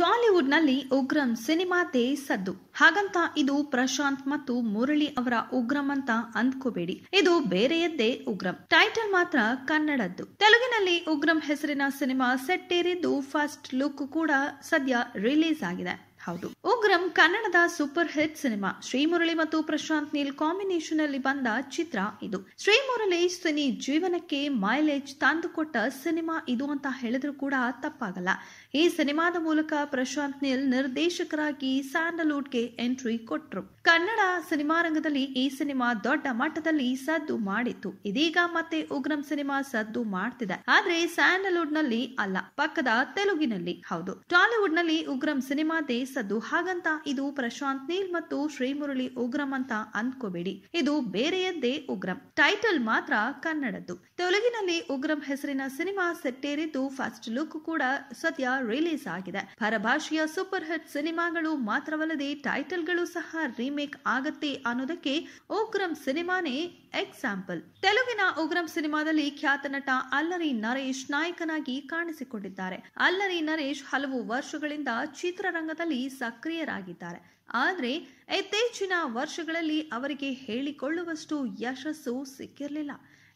ಟಾಲಿವುಡ್ನಲ್ಲಿ ಉಗ್ರಂ ಸಿನಿಮಾದೇ ಸದ್ದು ಹಾಗಂತ ಇದು ಪ್ರಶಾಂತ್ ಮತ್ತು ಮುರಳಿ ಅವರ ಉಗ್ರಂ ಅಂತ ಅಂದ್ಕೋಬೇಡಿ ಇದು ಬೇರೆಯದ್ದೇ ಉಗ್ರಂ ಟೈಟಲ್ ಮಾತ್ರ ಕನ್ನಡದ್ದು ತೆಲುಗಿನಲ್ಲಿ ಉಗ್ರಂ ಹೆಸರಿನ ಸಿನಿಮಾ ಸೆಟ್ಟೇರಿದ್ದು ಫಸ್ಟ್ ಲುಕ್ ಕೂಡ ಸದ್ಯ ರಿಲೀಸ್ ಆಗಿದೆ ಹೌದು ಉಗ್ರಂ ಕನ್ನಡದ ಸೂಪರ್ ಹಿಟ್ ಸಿನಿಮಾ ಶ್ರೀಮುರಳಿ ಮತ್ತು ಪ್ರಶಾಂತ್ ನೀಲ್ ಕಾಂಬಿನೇಷನ್ ಅಲ್ಲಿ ಬಂದ ಚಿತ್ರ ಇದು ಶ್ರೀಮುರಳಿ ಸಿನಿ ಜೀವನಕ್ಕೆ ಮೈಲೇಜ್ ತಂದುಕೊಟ್ಟ ಸಿನಿಮಾ ಇದು ಅಂತ ಹೇಳಿದ್ರು ಕೂಡ ತಪ್ಪಾಗಲ್ಲ ಈ ಸಿನಿಮಾದ ಮೂಲಕ ಪ್ರಶಾಂತ್ ನೀಲ್ ನಿರ್ದೇಶಕರಾಗಿ ಸ್ಯಾಂಡಲ್ವುಡ್ಗೆ ಎಂಟ್ರಿ ಕೊಟ್ರು ಕನ್ನಡ ಸಿನಿಮಾ ರಂಗದಲ್ಲಿ ಈ ಸಿನಿಮಾ ದೊಡ್ಡ ಮಟ್ಟದಲ್ಲಿ ಸದ್ದು ಮಾಡಿತ್ತು ಇದೀಗ ಮತ್ತೆ ಉಗ್ರಂ ಸಿನಿಮಾ ಸದ್ದು ಮಾಡ್ತಿದೆ ಆದ್ರೆ ಸ್ಯಾಂಡಲ್ವುಡ್ ನಲ್ಲಿ ಅಲ್ಲ ಪಕ್ಕದ ತೆಲುಗಿನಲ್ಲಿ ಹೌದು ಟಾಲಿವುಡ್ ನಲ್ಲಿ ಉಗ್ರಂ ಸಿನಿಮಾದೇ ನಿಲ್ಲಿಸದ್ದು ಹಾಗಂತ ಇದು ಪ್ರಶಾಂತ್ ನೀಲ್ ಮತ್ತು ಶ್ರೀಮುರಳಿ ಉಗ್ರಂ ಅಂತ ಅಂದ್ಕೋಬೇಡಿ ಇದು ಬೇರೆಯದ್ದೇ ಉಗ್ರಂ ಟೈಟಲ್ ಮಾತ್ರ ಕನ್ನಡದ್ದು ತೆಲುಗಿನಲ್ಲಿ ಉಗ್ರಂ ಹೆಸರಿನ ಸಿನಿಮಾ ಸೆಟ್ಟೇರಿದ್ದು ಫಸ್ಟ್ ಲುಕ್ ಕೂಡ ಸದ್ಯ ರಿಲೀಸ್ ಆಗಿದೆ ಪರಭಾಷೆಯ ಸೂಪರ್ ಹಿಟ್ ಸಿನಿಮಾಗಳು ಮಾತ್ರವಲ್ಲದೆ ಟೈಟಲ್ ಗಳು ಸಹ ರೀಮೇಕ್ ಆಗತ್ತೆ ಅನ್ನೋದಕ್ಕೆ ಉಗ್ರಂ ಸಿನಿಮಾನೇ ಎಕ್ಸಾಂಪಲ್ ತೆಲುಗಿನ ಉಗ್ರಂ ಸಿನಿಮಾದಲ್ಲಿ ಖ್ಯಾತ ನಟ ಅಲ್ಲರಿ ನರೇಶ್ ನಾಯಕನಾಗಿ ಕಾಣಿಸಿಕೊಂಡಿದ್ದಾರೆ ಅಲ್ಲರಿ ನರೇಶ್ ಹಲವು ವರ್ಷಗಳಿಂದ ಚಿತ್ರರಂಗದಲ್ಲಿ ಸಕ್ರಿಯರಾಗಿದ್ದಾರೆ ಆದರೆ ಇತ್ತೀಚಿನ ವರ್ಷಗಳಲ್ಲಿ ಅವರಿಗೆ ಹೇಳಿಕೊಳ್ಳುವಷ್ಟು ಯಶಸ್ಸು ಸಿಕ್ಕಿರಲಿಲ್ಲ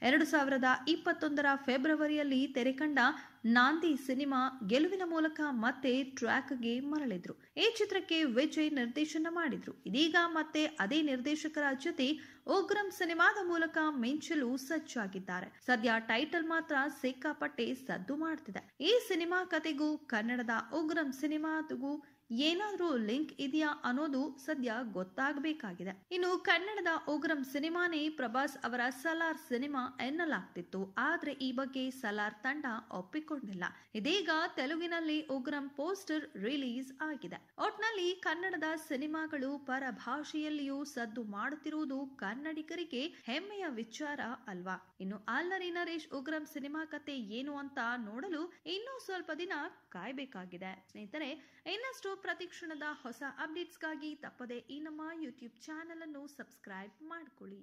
ಎರಡು ಸಾವಿರದ ಇಪ್ಪತ್ತೊಂದರ ಫೆಬ್ರವರಿಯಲ್ಲಿ ತೆರೆಕಂಡ ನಾಂದಿ ಸಿನಿಮಾ ಗೆಲುವಿನ ಮೂಲಕ ಮತ್ತೆ ಟ್ರ್ಯಾಕ್ಗೆ ಮರಳಿದ್ರು ಈ ಚಿತ್ರಕ್ಕೆ ವಿಜಯ್ ನಿರ್ದೇಶನ ಮಾಡಿದ್ರು ಇದೀಗ ಮತ್ತೆ ಅದೇ ನಿರ್ದೇಶಕರ ಜೊತೆ ಉಗ್ರಂ ಸಿನಿಮಾದ ಮೂಲಕ ಮಿಂಚಲು ಸಜ್ಜಾಗಿದ್ದಾರೆ ಸದ್ಯ ಟೈಟಲ್ ಮಾತ್ರ ಸಿಕ್ಕಾಪಟ್ಟೆ ಸದ್ದು ಮಾಡ್ತಿದೆ ಈ ಸಿನಿಮಾ ಕತೆಗೂ ಕನ್ನಡದ ಉಗ್ರಂ ಸಿನಿಮಾಗೂ ಏನಾದರೂ ಲಿಂಕ್ ಇದೆಯಾ ಅನ್ನೋದು ಸದ್ಯ ಗೊತ್ತಾಗಬೇಕಾಗಿದೆ ಇನ್ನು ಕನ್ನಡದ ಉಗ್ರಂ ಸಿನಿಮಾನೇ ಪ್ರಭಾಸ್ ಅವರ ಸಲಾರ್ ಸಿನಿಮಾ ಎನ್ನಲಾಗ್ತಿತ್ತು ಆದ್ರೆ ಈ ಬಗ್ಗೆ ಸಲಾರ್ ತಂಡ ಒಪ್ಪಿಕೊಂಡಿಲ್ಲ ಇದೀಗ ತೆಲುಗಿನಲ್ಲಿ ಉಗ್ರಂ ಪೋಸ್ಟರ್ ರಿಲೀಸ್ ಆಗಿದೆ ಒಟ್ನಲ್ಲಿ ಕನ್ನಡದ ಸಿನಿಮಾಗಳು ಪರಭಾಷೆಯಲ್ಲಿಯೂ ಸದ್ದು ಮಾಡುತ್ತಿರುವುದು ಕನ್ನಡಿಗರಿಗೆ ಹೆಮ್ಮೆಯ ವಿಚಾರ ಅಲ್ವಾ ಇನ್ನು ಅಲ್ಲರಿ ನರೇಶ್ ಉಗ್ರಂ ಸಿನಿಮಾ ಕತೆ ಏನು ಅಂತ ನೋಡಲು ಇನ್ನೂ ಸ್ವಲ್ಪ ದಿನ ಕಾಯ್ಬೇಕಾಗಿದೆ ಸ್ನೇಹಿತರೆ ಇನ್ನಷ್ಟು ಪ್ರತಿಕ್ಷಣದ ಹೊಸ ಅಪ್ಡೇಟ್ಸ್ಗಾಗಿ ತಪ್ಪದೆ ಈ ನಮ್ಮ ಯೂಟ್ಯೂಬ್ ಚಾನಲನ್ನು ಸಬ್ಸ್ಕ್ರೈಬ್ ಮಾಡಿಕೊಳ್ಳಿ